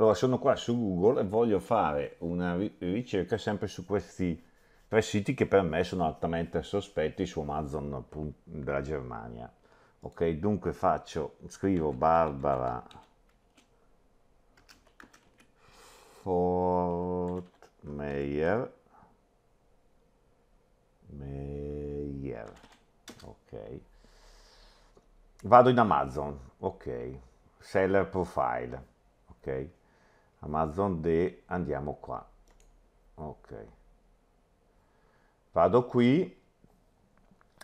Allora sono qua su Google e voglio fare una ricerca sempre su questi tre siti che per me sono altamente sospetti su Amazon della Germania. Ok, dunque faccio, scrivo Barbara Fortmeyer Meyer. Ok. Vado in Amazon, ok. Seller profile, ok. Amazon D, andiamo qua. Ok. Vado qui,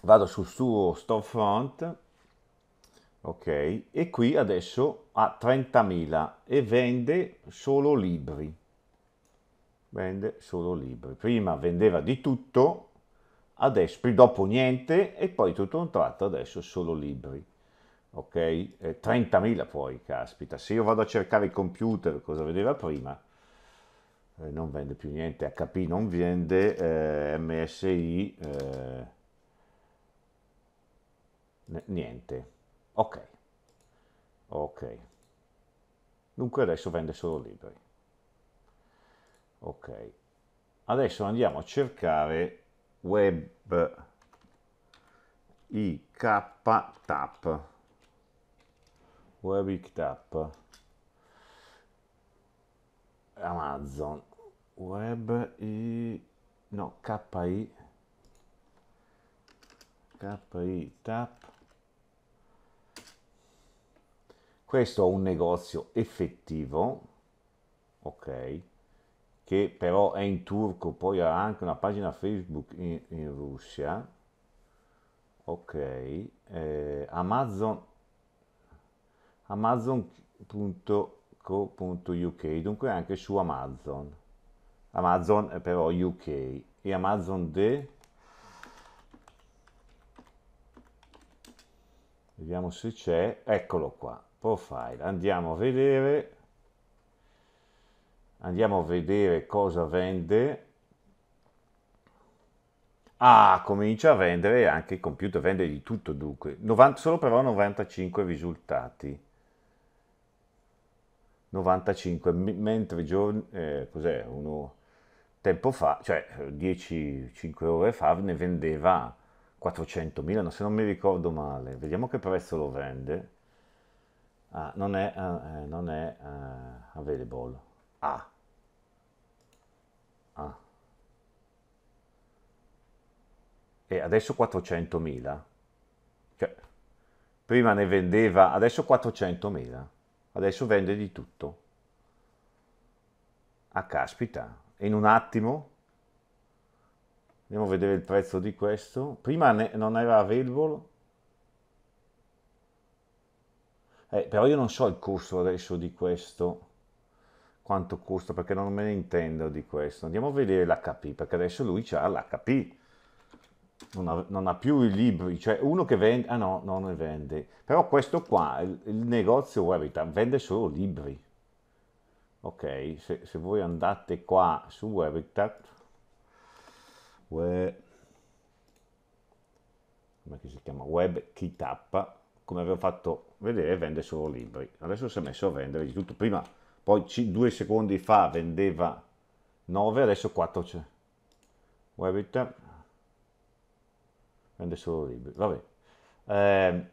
vado sul suo storefront, ok, e qui adesso ha 30.000 e vende solo libri. Vende solo libri. Prima vendeva di tutto, adesso, dopo niente, e poi tutto un tratto adesso solo libri ok? Eh, 30.000 poi, caspita. Se io vado a cercare il computer, cosa vedeva prima, eh, non vende più niente, HP non vende, eh, MSI, eh, niente. Ok, ok. Dunque adesso vende solo libri. Ok, adesso andiamo a cercare web IK tap Web Hooked Up, Amazon, Web I, no, KI, KI Tap. Questo è un negozio effettivo, ok, che però è in turco, poi ha anche una pagina Facebook in, in Russia, ok, eh, Amazon amazon.co.uk, dunque anche su Amazon. Amazon eh, però UK e Amazon D. Vediamo se c'è, eccolo qua, profile, andiamo a vedere andiamo a vedere cosa vende. Ah, comincia a vendere anche il computer, vende di tutto dunque, 90, solo però 95 risultati. 95, mentre giorni, eh, cos'è, uno tempo fa, cioè 10-5 ore fa, ne vendeva 400.000, se non mi ricordo male. Vediamo che prezzo lo vende. Ah, non è, uh, non è uh, available. Ah. ah. E adesso 400.000. Cioè, prima ne vendeva, adesso 400.000 adesso vende di tutto. Ah caspita, in un attimo, andiamo a vedere il prezzo di questo, prima ne, non era available, eh, però io non so il costo adesso di questo, quanto costa, perché non me ne intendo di questo, andiamo a vedere l'HP, perché adesso lui ha l'HP, non ha, non ha, più i libri, cioè uno che vende, ah no, non ne vende, però questo qua, il, il negozio Webita, vende solo libri. Ok, se, se voi andate qua su Webitard, come si chiama? Web Kitap, come avevo fatto vedere, vende solo libri. Adesso si è messo a vendere di tutto. Prima, poi due secondi fa vendeva 9, adesso 4 c'è. Webitard vende solo libri, vabbè. Eh,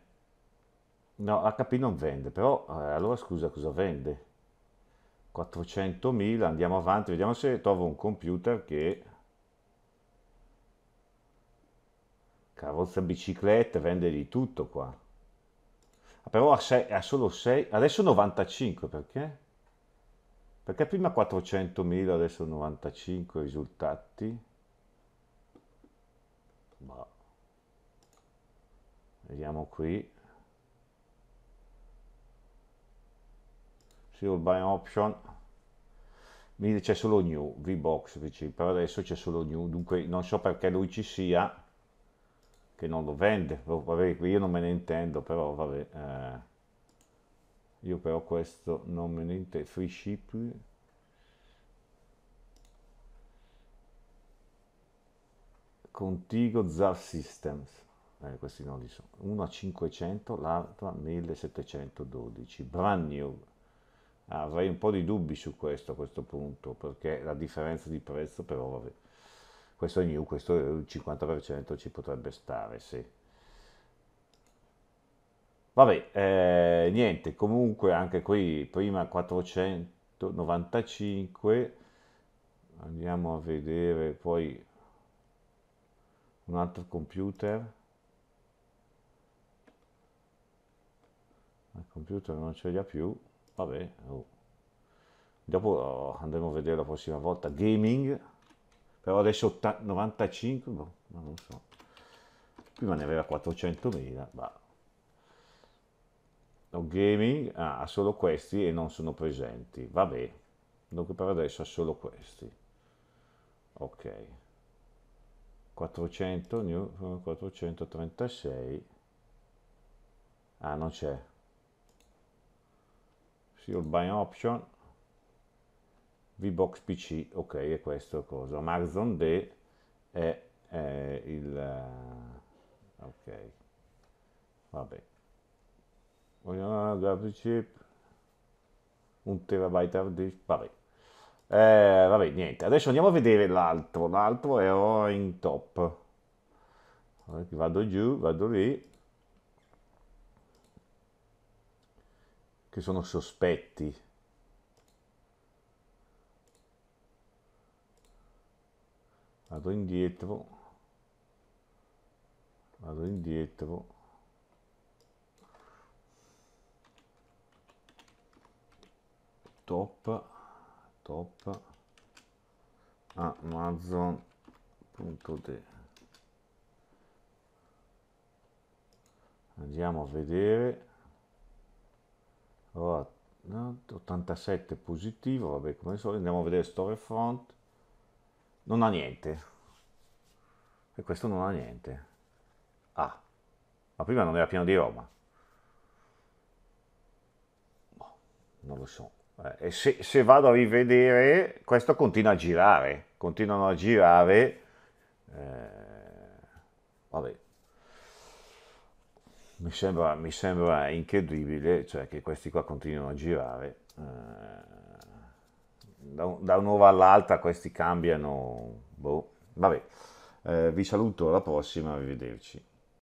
no, HP non vende, però eh, allora scusa cosa vende? 400.000, andiamo avanti, vediamo se trovo un computer che... Carrozza, biciclette, vende di tutto qua. Ah, però ha, sei, ha solo 6, adesso 95 perché? Perché prima 400.000, adesso 95 risultati. Boh vediamo qui Serial buy option mi dice solo new vbox vc per adesso c'è solo new dunque non so perché lui ci sia che non lo vende vabbè qui io non me ne intendo però vabbè eh. io però questo non me ne intendo free ship contigo zar systems eh, questi nodi sono, uno a 500, l'altro a 1712. Brand new ah, avrei un po' di dubbi su questo a questo punto, perché la differenza di prezzo però, vabbè, questo è new, questo è il 50% ci potrebbe stare, sì. Vabbè, eh, niente, comunque anche qui prima 495, andiamo a vedere poi un altro computer il computer non ce li ha più vabbè oh. dopo oh, andremo a vedere la prossima volta gaming però adesso 95 boh, non so prima ne aveva 400.000 ma o gaming ah, ha solo questi e non sono presenti vabbè dunque per adesso ha solo questi ok 400 new 436 ah non c'è Sure Buy Option, VBox PC, ok, è questo cosa. Amazon D è, è il... Eh, ok, vabbè. Vogliamo graphic chip, un terabyte hard disk, vabbè. Eh, vabbè, niente. Adesso andiamo a vedere l'altro. L'altro è in top. Vado giù, vado lì. che sono sospetti. Vado indietro, vado indietro. Top, top, ah, amazon.de. Andiamo a vedere. 87 positivo, vabbè come solito, andiamo a vedere store front, non ha niente, e questo non ha niente. Ah, ma prima non era pieno di Roma. No, boh, non lo so. Eh, e se, se, vado a rivedere, questo continua a girare, continuano a girare. Eh, vabbè, mi sembra, mi sembra incredibile cioè, che questi qua continuino a girare. Eh, da, da, un'ora all'altra questi cambiano. Boh. Vabbè, eh, vi saluto alla prossima, arrivederci.